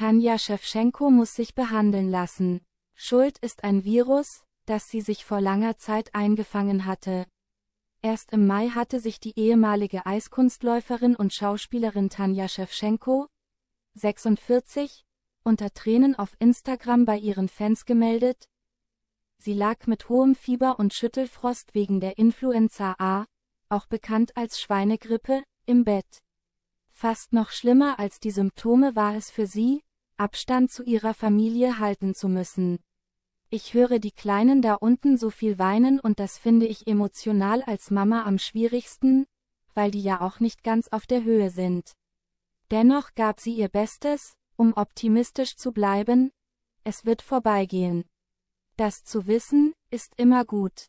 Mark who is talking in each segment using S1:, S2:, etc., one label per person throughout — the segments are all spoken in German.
S1: Tanja Schewtschenko muss sich behandeln lassen. Schuld ist ein Virus, das sie sich vor langer Zeit eingefangen hatte. Erst im Mai hatte sich die ehemalige Eiskunstläuferin und Schauspielerin Tanja Schewtschenko, 46, unter Tränen auf Instagram bei ihren Fans gemeldet. Sie lag mit hohem Fieber und Schüttelfrost wegen der Influenza A, auch bekannt als Schweinegrippe, im Bett. Fast noch schlimmer als die Symptome war es für sie, Abstand zu ihrer Familie halten zu müssen. Ich höre die Kleinen da unten so viel weinen und das finde ich emotional als Mama am schwierigsten, weil die ja auch nicht ganz auf der Höhe sind. Dennoch gab sie ihr Bestes, um optimistisch zu bleiben, es wird vorbeigehen. Das zu wissen, ist immer gut.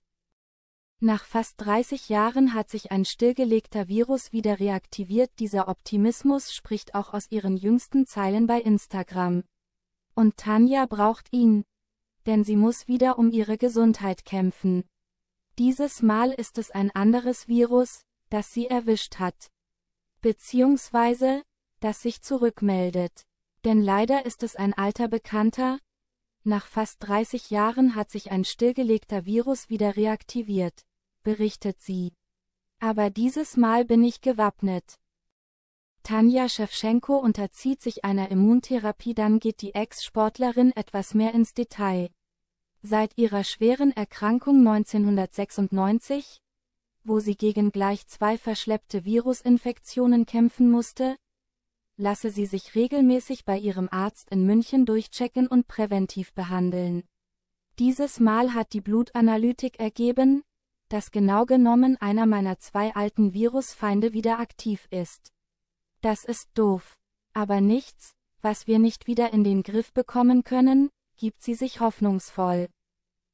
S1: Nach fast 30 Jahren hat sich ein stillgelegter Virus wieder reaktiviert. Dieser Optimismus spricht auch aus ihren jüngsten Zeilen bei Instagram. Und Tanja braucht ihn. Denn sie muss wieder um ihre Gesundheit kämpfen. Dieses Mal ist es ein anderes Virus, das sie erwischt hat. Beziehungsweise, das sich zurückmeldet. Denn leider ist es ein alter Bekannter. Nach fast 30 Jahren hat sich ein stillgelegter Virus wieder reaktiviert berichtet sie. Aber dieses Mal bin ich gewappnet. Tanja Schewtschenko unterzieht sich einer Immuntherapie, dann geht die Ex-Sportlerin etwas mehr ins Detail. Seit ihrer schweren Erkrankung 1996, wo sie gegen gleich zwei verschleppte Virusinfektionen kämpfen musste, lasse sie sich regelmäßig bei ihrem Arzt in München durchchecken und präventiv behandeln. Dieses Mal hat die Blutanalytik ergeben, dass genau genommen einer meiner zwei alten Virusfeinde wieder aktiv ist. Das ist doof. Aber nichts, was wir nicht wieder in den Griff bekommen können, gibt sie sich hoffnungsvoll.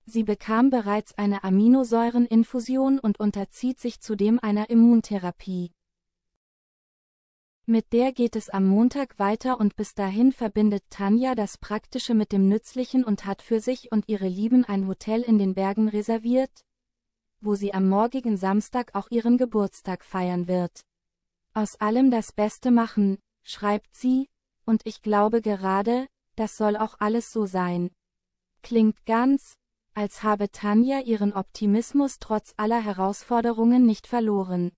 S1: Sie bekam bereits eine Aminosäureninfusion und unterzieht sich zudem einer Immuntherapie. Mit der geht es am Montag weiter und bis dahin verbindet Tanja das Praktische mit dem Nützlichen und hat für sich und ihre Lieben ein Hotel in den Bergen reserviert, wo sie am morgigen Samstag auch ihren Geburtstag feiern wird. Aus allem das Beste machen, schreibt sie, und ich glaube gerade, das soll auch alles so sein. Klingt ganz, als habe Tanja ihren Optimismus trotz aller Herausforderungen nicht verloren.